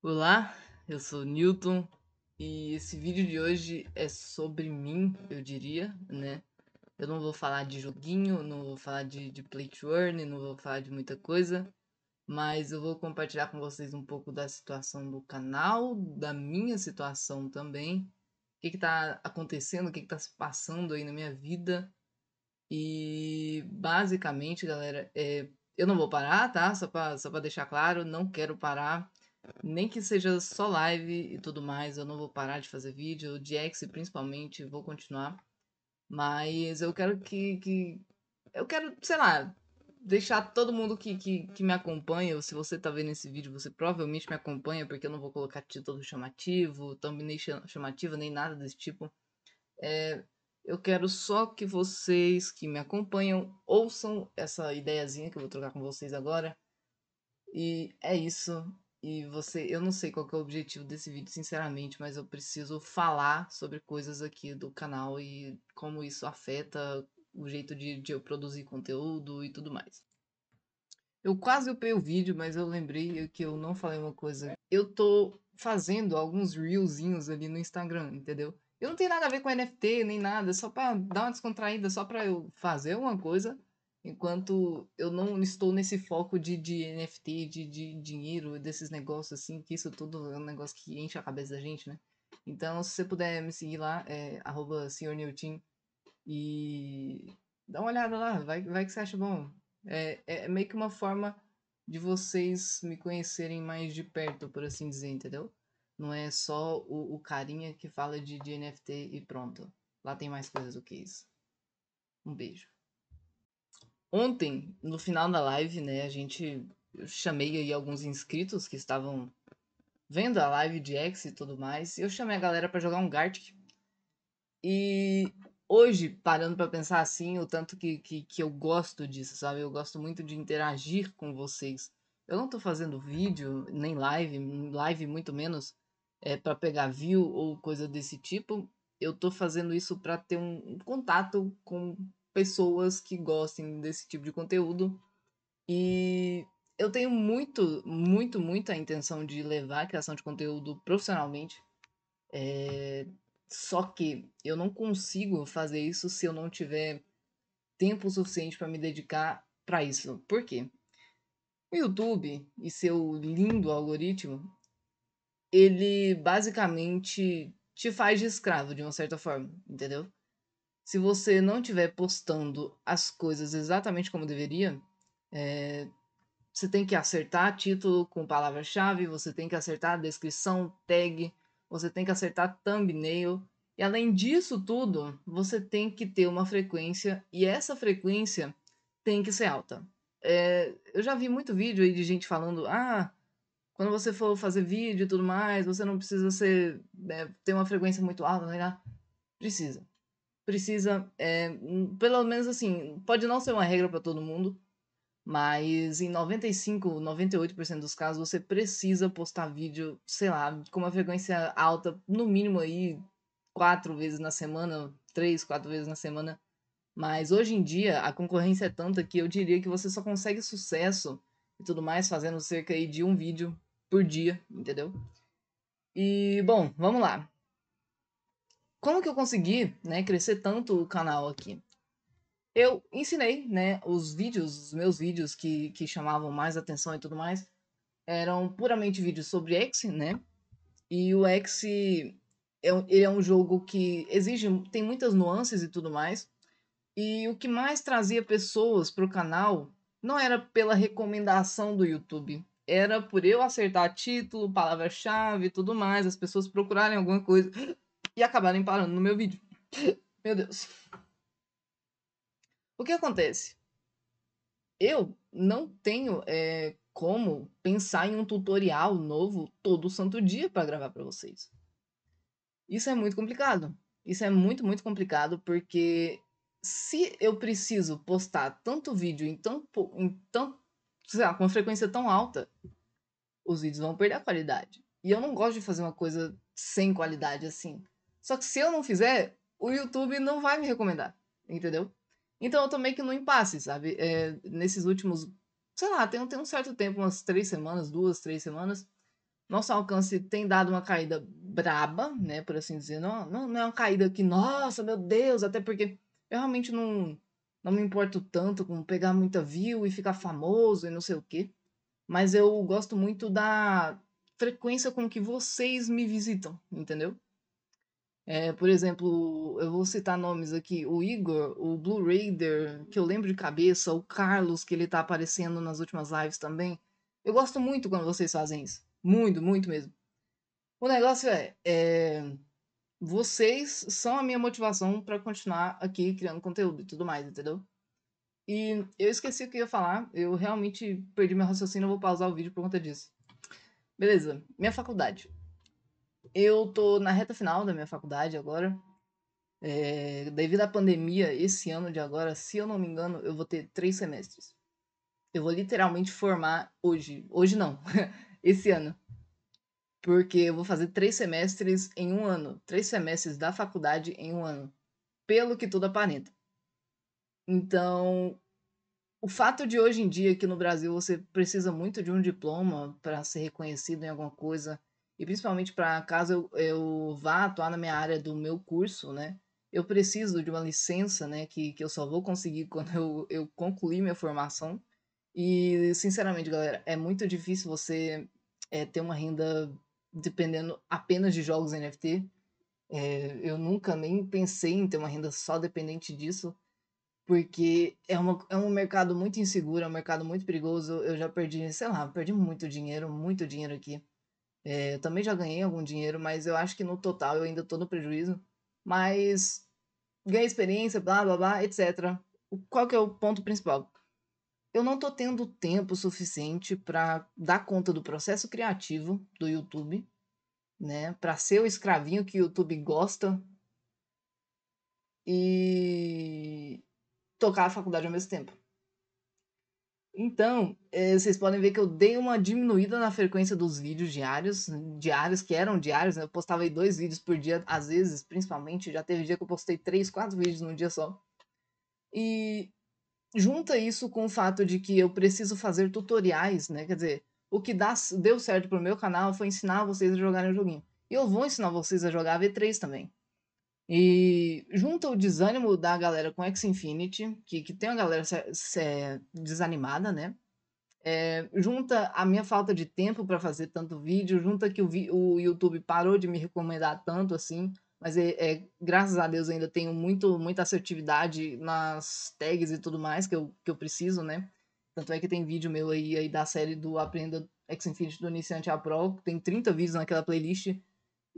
Olá, eu sou Newton e esse vídeo de hoje é sobre mim, eu diria, né? Eu não vou falar de joguinho, não vou falar de, de play to earn, não vou falar de muita coisa, mas eu vou compartilhar com vocês um pouco da situação do canal, da minha situação também, o que está acontecendo, o que está se passando aí na minha vida. E basicamente, galera, é, eu não vou parar, tá? Só para só pra deixar claro, não quero parar. Nem que seja só live e tudo mais, eu não vou parar de fazer vídeo, de X principalmente, vou continuar. Mas eu quero que, que. Eu quero, sei lá, deixar todo mundo que, que, que me acompanha, ou se você tá vendo esse vídeo, você provavelmente me acompanha, porque eu não vou colocar título chamativo, thumbnail chamativo, nem nada desse tipo. É, eu quero só que vocês que me acompanham ouçam essa ideiazinha que eu vou trocar com vocês agora. E é isso. E você, eu não sei qual é o objetivo desse vídeo, sinceramente, mas eu preciso falar sobre coisas aqui do canal e como isso afeta o jeito de, de eu produzir conteúdo e tudo mais. Eu quase upei o vídeo, mas eu lembrei que eu não falei uma coisa. Eu tô fazendo alguns reelzinhos ali no Instagram, entendeu? Eu não tenho nada a ver com NFT nem nada, só pra dar uma descontraída, só pra eu fazer uma coisa Enquanto eu não estou nesse foco de, de NFT, de, de dinheiro, desses negócios assim, que isso tudo é um negócio que enche a cabeça da gente, né? Então, se você puder me seguir lá, é arroba senhornewtin e dá uma olhada lá, vai, vai que você acha bom. É, é meio que uma forma de vocês me conhecerem mais de perto, por assim dizer, entendeu? Não é só o, o carinha que fala de, de NFT e pronto. Lá tem mais coisas do que isso. Um beijo ontem, no final da live, né, a gente eu chamei aí alguns inscritos que estavam vendo a live de X e tudo mais. Eu chamei a galera para jogar um Gartic. E hoje, parando para pensar assim, o tanto que, que, que, eu gosto disso, sabe? Eu gosto muito de interagir com vocês. Eu não tô fazendo vídeo, nem live, live muito menos, é, para pegar view ou coisa desse tipo. Eu tô fazendo isso para ter um, um contato com pessoas que gostem desse tipo de conteúdo. E eu tenho muito, muito, muito a intenção de levar a criação de conteúdo profissionalmente. É... Só que eu não consigo fazer isso se eu não tiver tempo suficiente para me dedicar para isso. Por quê? O YouTube e seu lindo algoritmo, ele basicamente te faz de escravo de uma certa forma, entendeu? se você não estiver postando as coisas exatamente como deveria, é, você tem que acertar título com palavra-chave, você tem que acertar descrição, tag, você tem que acertar thumbnail. E além disso tudo, você tem que ter uma frequência e essa frequência tem que ser alta. É, eu já vi muito vídeo aí de gente falando: ah, quando você for fazer vídeo e tudo mais, você não precisa ser, é, ter uma frequência muito alta, não é? Precisa precisa, é, pelo menos assim, pode não ser uma regra para todo mundo, mas em 95, 98% dos casos você precisa postar vídeo, sei lá, com uma frequência alta, no mínimo aí quatro vezes na semana, três, quatro vezes na semana. Mas hoje em dia a concorrência é tanta que eu diria que você só consegue sucesso e tudo mais fazendo cerca aí de um vídeo por dia, entendeu? E bom, vamos lá como que eu consegui né, crescer tanto o canal aqui? Eu ensinei né, os vídeos, os meus vídeos que, que chamavam mais atenção e tudo mais, eram puramente vídeos sobre X, né? E o X é, ele é um jogo que exige, tem muitas nuances e tudo mais. E o que mais trazia pessoas para o canal não era pela recomendação do YouTube, era por eu acertar título, palavra-chave e tudo mais, as pessoas procurarem alguma coisa e acabarem parando no meu vídeo. meu Deus. O que acontece? Eu não tenho é, como pensar em um tutorial novo todo santo dia para gravar para vocês. Isso é muito complicado. Isso é muito, muito complicado porque se eu preciso postar tanto vídeo em tão, em tão sei lá, com uma frequência tão alta, os vídeos vão perder a qualidade. E eu não gosto de fazer uma coisa sem qualidade assim. Só que se eu não fizer, o YouTube não vai me recomendar, entendeu? Então eu tô meio que no impasse, sabe? É, nesses últimos, sei lá, tem, tem um certo tempo, umas três semanas, duas, três semanas, nosso alcance tem dado uma caída braba, né? Por assim dizer. Não, não, não é uma caída que, nossa, meu Deus, até porque eu realmente não, não me importo tanto com pegar muita view e ficar famoso e não sei o quê. Mas eu gosto muito da frequência com que vocês me visitam, entendeu? É, por exemplo, eu vou citar nomes aqui: o Igor, o Blue Raider, que eu lembro de cabeça, o Carlos, que ele tá aparecendo nas últimas lives também. Eu gosto muito quando vocês fazem isso. Muito, muito mesmo. O negócio é, é vocês são a minha motivação para continuar aqui criando conteúdo e tudo mais, entendeu? E eu esqueci o que eu ia falar, eu realmente perdi meu raciocínio, eu vou pausar o vídeo por conta disso. Beleza, minha faculdade. Eu tô na reta final da minha faculdade agora. É, devido à pandemia, esse ano de agora, se eu não me engano, eu vou ter três semestres. Eu vou literalmente formar hoje. Hoje não, esse ano. Porque eu vou fazer três semestres em um ano. Três semestres da faculdade em um ano. Pelo que tudo aparenta. Então, o fato de hoje em dia que no Brasil você precisa muito de um diploma para ser reconhecido em alguma coisa e principalmente para caso eu, eu vá atuar na minha área do meu curso, né? Eu preciso de uma licença, né? Que, que eu só vou conseguir quando eu, eu concluir minha formação. E, sinceramente, galera, é muito difícil você é, ter uma renda dependendo apenas de jogos NFT. É, eu nunca nem pensei em ter uma renda só dependente disso, porque é, uma, é um mercado muito inseguro, é um mercado muito perigoso. Eu já perdi, sei lá, perdi muito dinheiro, muito dinheiro aqui. É, eu também já ganhei algum dinheiro, mas eu acho que no total eu ainda estou no prejuízo. Mas ganhei experiência, blá blá blá, etc. O, qual que é o ponto principal? Eu não estou tendo tempo suficiente para dar conta do processo criativo do YouTube, né? Para ser o escravinho que o YouTube gosta e tocar a faculdade ao mesmo tempo. Então, eh, vocês podem ver que eu dei uma diminuída na frequência dos vídeos diários, diários que eram diários, né? Eu postava aí dois vídeos por dia, às vezes, principalmente, já teve dia que eu postei três, quatro vídeos num dia só. E junta isso com o fato de que eu preciso fazer tutoriais, né? Quer dizer, o que dá, deu certo pro meu canal foi ensinar vocês a jogarem o joguinho. E eu vou ensinar vocês a jogar V3 também. E junta o desânimo da galera com X Infinity, que, que tem uma galera se, se, desanimada, né? É, junta a minha falta de tempo para fazer tanto vídeo, junta que o, o, YouTube parou de me recomendar tanto assim, mas é, é, graças a Deus ainda tenho muito, muita assertividade nas tags e tudo mais que eu, que eu preciso, né? Tanto é que tem vídeo meu aí, aí da série do Aprenda X Infinity do Iniciante a Pro, tem 30 vídeos naquela playlist.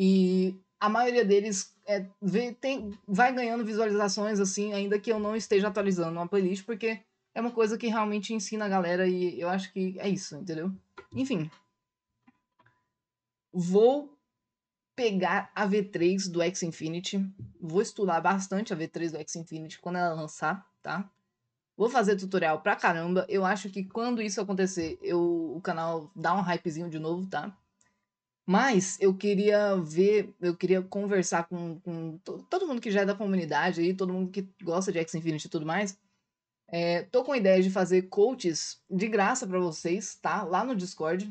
E a maioria deles é, vê, tem, vai ganhando visualizações assim, ainda que eu não esteja atualizando uma playlist, porque é uma coisa que realmente ensina a galera e eu acho que é isso, entendeu? Enfim. Vou pegar a V3 do X Infinity, vou estudar bastante a V3 do X Infinity quando ela lançar, tá? Vou fazer tutorial pra caramba. Eu acho que quando isso acontecer, eu, o canal dá um hypezinho de novo, tá? Mas eu queria ver, eu queria conversar com, com todo mundo que já é da comunidade aí, todo mundo que gosta de X Infinity e tudo mais. É, tô com a ideia de fazer coaches de graça para vocês, tá? Lá no Discord.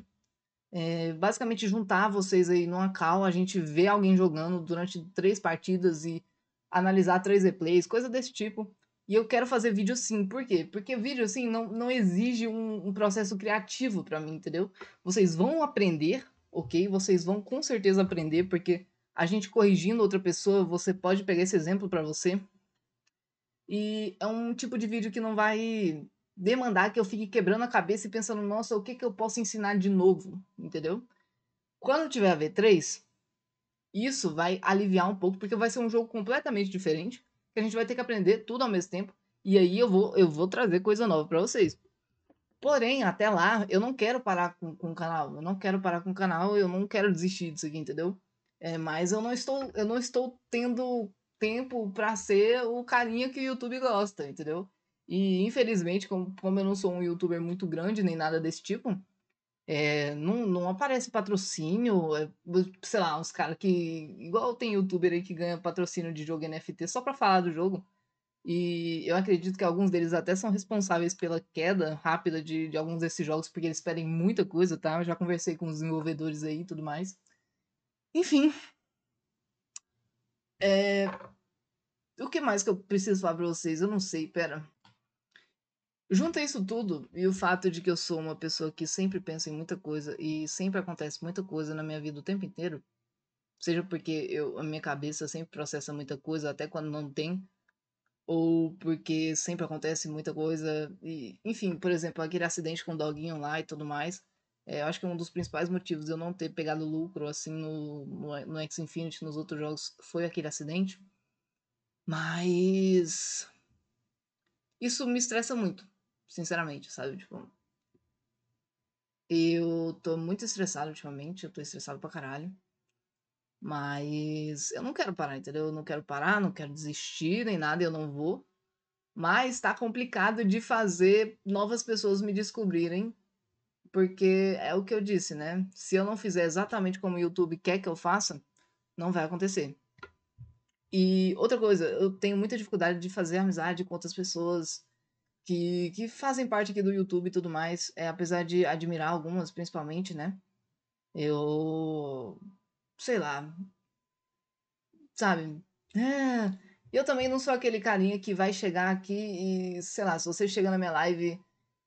É, basicamente juntar vocês aí numa call, a gente vê alguém jogando durante três partidas e analisar três replays, coisa desse tipo. E eu quero fazer vídeo sim, por quê? Porque vídeo assim não, não exige um, um processo criativo para mim, entendeu? Vocês vão aprender ok? Vocês vão com certeza aprender, porque a gente corrigindo outra pessoa, você pode pegar esse exemplo para você. E é um tipo de vídeo que não vai demandar que eu fique quebrando a cabeça e pensando, nossa, o que, que eu posso ensinar de novo, entendeu? Quando tiver a V3, isso vai aliviar um pouco, porque vai ser um jogo completamente diferente, que a gente vai ter que aprender tudo ao mesmo tempo, e aí eu vou, eu vou trazer coisa nova para vocês. Porém, até lá, eu não quero parar com, com o canal. Eu não quero parar com o canal, eu não quero desistir disso aqui, entendeu? É, mas eu não estou, eu não estou tendo tempo para ser o carinha que o YouTube gosta, entendeu? E infelizmente, como, como eu não sou um youtuber muito grande nem nada desse tipo, é, não, não aparece patrocínio, é, sei lá, uns caras que. Igual tem youtuber aí que ganha patrocínio de jogo NFT só pra falar do jogo. E eu acredito que alguns deles até são responsáveis pela queda rápida de, de alguns desses jogos, porque eles pedem muita coisa, tá? Eu já conversei com os desenvolvedores aí e tudo mais. Enfim. É... O que mais que eu preciso falar pra vocês? Eu não sei, pera. Junta isso tudo e o fato de que eu sou uma pessoa que sempre pensa em muita coisa e sempre acontece muita coisa na minha vida o tempo inteiro, seja porque eu, a minha cabeça sempre processa muita coisa, até quando não tem, ou porque sempre acontece muita coisa. E, enfim, por exemplo, aquele acidente com o doguinho lá e tudo mais. É, eu acho que é um dos principais motivos de eu não ter pegado lucro assim no, no, eh, no X Infinity, nos outros jogos, foi aquele acidente. Mas. Isso me estressa muito, sinceramente, sabe? Tipo. Eu tô muito estressado ultimamente, eu tô estressado pra caralho. Mas eu não quero parar, entendeu? Eu não quero parar, não quero desistir nem nada, eu não vou. Mas está complicado de fazer novas pessoas me descobrirem, porque é o que eu disse, né? Se eu não fizer exatamente como o YouTube quer que eu faça, não vai acontecer. E outra coisa, eu tenho muita dificuldade de fazer amizade com outras pessoas que, que fazem parte aqui do YouTube e tudo mais, é, apesar de admirar algumas, principalmente, né? Eu sei lá, sabe? É, eu também não sou aquele carinha que vai chegar aqui e, sei lá, se você chega na minha live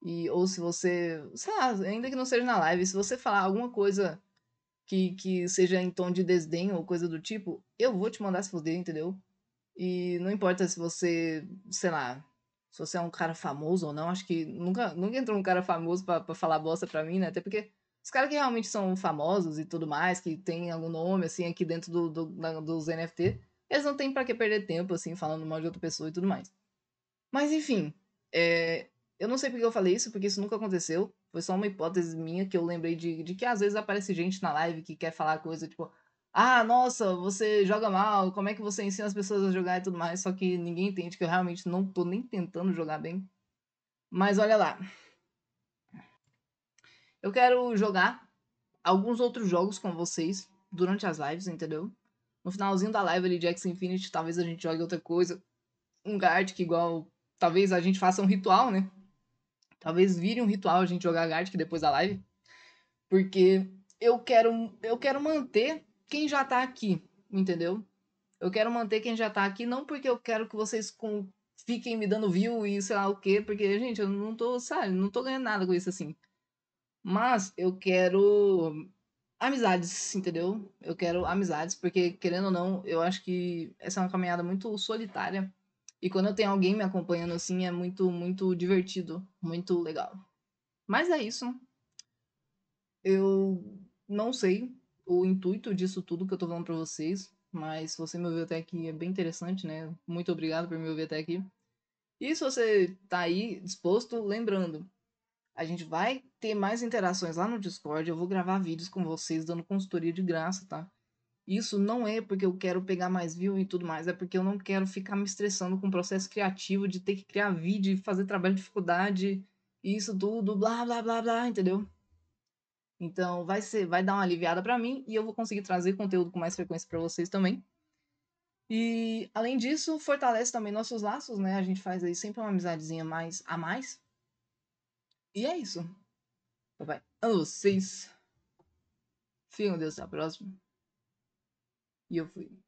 e ou se você, sei lá, ainda que não seja na live, se você falar alguma coisa que, que seja em tom de desdém ou coisa do tipo, eu vou te mandar se foder, entendeu? E não importa se você, sei lá, se você é um cara famoso ou não, acho que nunca, nunca entrou um cara famoso para falar bosta pra mim, né? Até porque os caras que realmente são famosos e tudo mais, que tem algum nome, assim, aqui dentro do, do da, dos NFT, eles não têm para que perder tempo, assim, falando mal de outra pessoa e tudo mais. Mas, enfim, é... eu não sei porque eu falei isso, porque isso nunca aconteceu. Foi só uma hipótese minha que eu lembrei de, de que às vezes aparece gente na live que quer falar coisa tipo, ah, nossa, você joga mal, como é que você ensina as pessoas a jogar e tudo mais, só que ninguém entende que eu realmente não tô nem tentando jogar bem. Mas olha lá, eu quero jogar alguns outros jogos com vocês durante as lives, entendeu? No finalzinho da live ali de X Infinity, talvez a gente jogue outra coisa. Um Gartic igual. Talvez a gente faça um ritual, né? Talvez vire um ritual a gente jogar Gartic depois da live. Porque eu quero, eu quero manter quem já tá aqui, entendeu? Eu quero manter quem já tá aqui, não porque eu quero que vocês com, fiquem me dando view e sei lá o quê, porque, gente, eu não tô, sabe, não tô ganhando nada com isso assim. Mas eu quero amizades, entendeu? Eu quero amizades, porque querendo ou não, eu acho que essa é uma caminhada muito solitária. E quando eu tenho alguém me acompanhando assim, é muito, muito divertido, muito legal. Mas é isso. Eu não sei o intuito disso tudo que eu tô falando pra vocês, mas se você me ouviu até aqui é bem interessante, né? Muito obrigado por me ouvir até aqui. E se você tá aí disposto, lembrando, a gente vai ter mais interações lá no Discord. Eu vou gravar vídeos com vocês dando consultoria de graça, tá? Isso não é porque eu quero pegar mais view e tudo mais, é porque eu não quero ficar me estressando com o processo criativo de ter que criar vídeo e fazer trabalho de dificuldade, isso tudo, blá blá blá blá, entendeu? Então vai ser, vai dar uma aliviada para mim e eu vou conseguir trazer conteúdo com mais frequência para vocês também. E além disso, fortalece também nossos laços, né? A gente faz aí sempre uma amizadezinha mais a mais, e é isso. Papai, amo vocês. Fiquem com Deus, até a próxima. E eu fui.